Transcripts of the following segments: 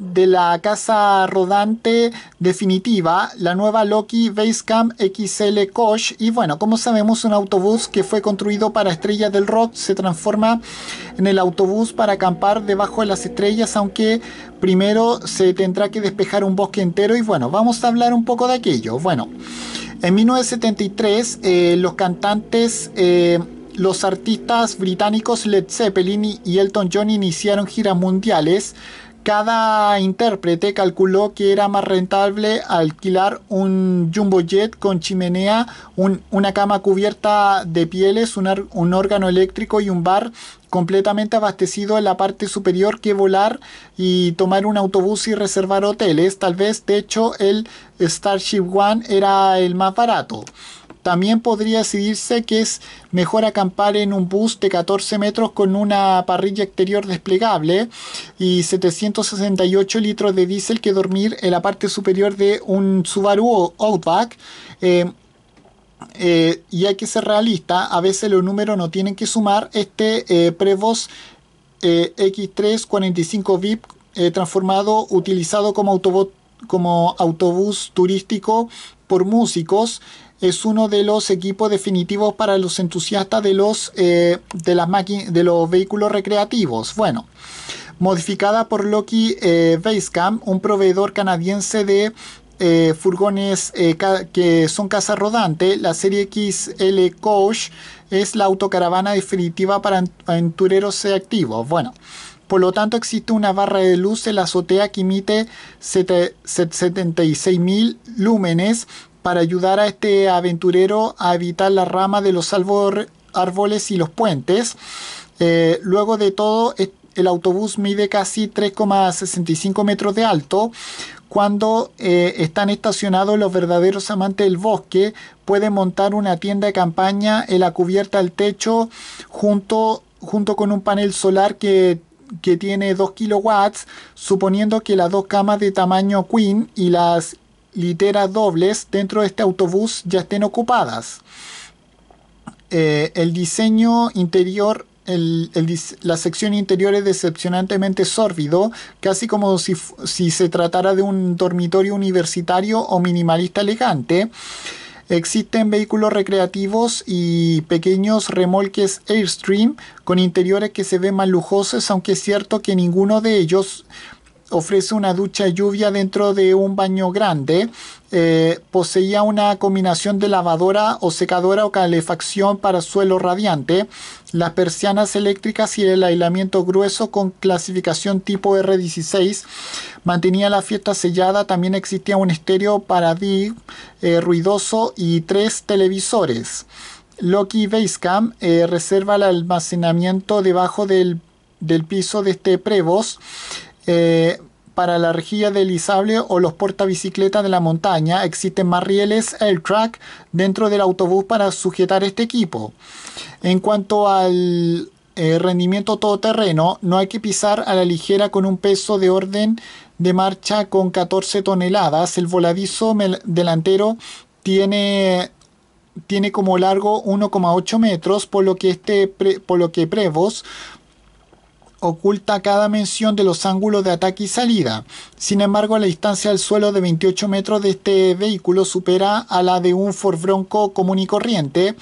de la casa rodante definitiva, la nueva Loki Basecamp XL Koch. Y bueno, como sabemos, un autobús que fue construido para estrellas del rock se transforma en el autobús para acampar debajo de las estrellas, aunque primero se tendrá que despejar un bosque entero. Y bueno, vamos a hablar un poco de aquello. Bueno, en 1973 eh, los cantantes... Eh, los artistas británicos Led Zeppelin y Elton John iniciaron giras mundiales cada intérprete calculó que era más rentable alquilar un jumbo jet con chimenea, una cama cubierta de pieles, un órgano eléctrico y un bar completamente abastecido en la parte superior que volar y tomar un autobús y reservar hoteles. Tal vez, de hecho, el Starship One era el más barato. También podría decidirse que es mejor acampar en un bus de 14 metros con una parrilla exterior desplegable y 768 litros de diésel que dormir en la parte superior de un Subaru Outback. Eh, eh, y hay que ser realista, a veces los números no tienen que sumar. Este Prevos eh, Prevost x 45 VIP transformado, utilizado como como autobús turístico por músicos, es uno de los equipos definitivos para los entusiastas de los, eh, de de los vehículos recreativos. Bueno, modificada por Loki eh, Basecamp, un proveedor canadiense de eh, furgones que son casa rodante, la serie XL Coach es la autocaravana definitiva para aventureros activos. Bueno, por lo tanto existe una barra de luz en la azotea que emite 76.000 lúmenes para ayudar a este aventurero a evitar la rama de los árboles y los puentes. Eh, luego de todo, el autobús mide casi 3,65 metros de alto. Cuando eh, están estacionados los verdaderos amantes del bosque, pueden montar una tienda de campaña en la cubierta al techo junto, junto con un panel solar que que tiene 2 kilowatts, suponiendo que las dos camas de tamaño queen y las literas dobles dentro de este autobús ya estén ocupadas. Eh, el diseño interior la sección interior es decepcionantemente sórbido, casi como si, si, se tratara de un dormitorio universitario o minimalista elegante. Existen vehículos recreativos y pequeños remolques Airstream con interiores que se ven más lujosos, aunque es cierto que ninguno de ellos ofrece una ducha lluvia dentro de un baño grande. Eh, poseía una combinación de lavadora o secadora o calefacción para suelo radiante, las persianas eléctricas y el aislamiento grueso con clasificación tipo R16. Mantenía la fiesta sellada, también existía un estéreo para D eh, ruidoso y tres televisores. Loki Basecamp eh, reserva el almacenamiento debajo del, del piso de este Prevost. Eh, para la rejilla deslizable o los portabicicletas de la montaña. Existen más rieles track dentro del autobús para sujetar este equipo. En cuanto al eh, rendimiento todoterreno, no hay que pisar a la ligera con un peso de orden de marcha con 14 toneladas. El voladizo delantero tiene tiene como largo 1,8 metros, por lo que este por lo que prevos oculta cada mención de los ángulos de ataque y salida. Sin embargo, la distancia al suelo de 28 metros de este vehículo supera a la de un Ford Bronco común y corriente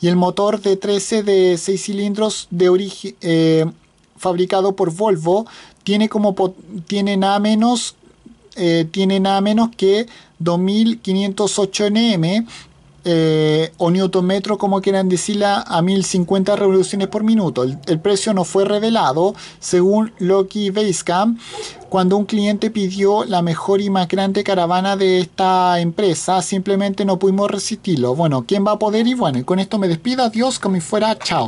y el motor de 13 de 6 cilindros de origen eh, fabricado por Volvo tiene como tiene nada menos eh, tiene nada menos que 2508 Nm eh, o newton metro, como quieran decirla, a 1050 revoluciones por minuto. El, precio no fue revelado, según Loki Basecamp, cuando un cliente pidió la mejor y más grande caravana de esta empresa. Simplemente no pudimos resistirlo. Bueno, ¿quién va a poder? Y bueno, y con esto me despido. Adiós, como si fuera. Chao.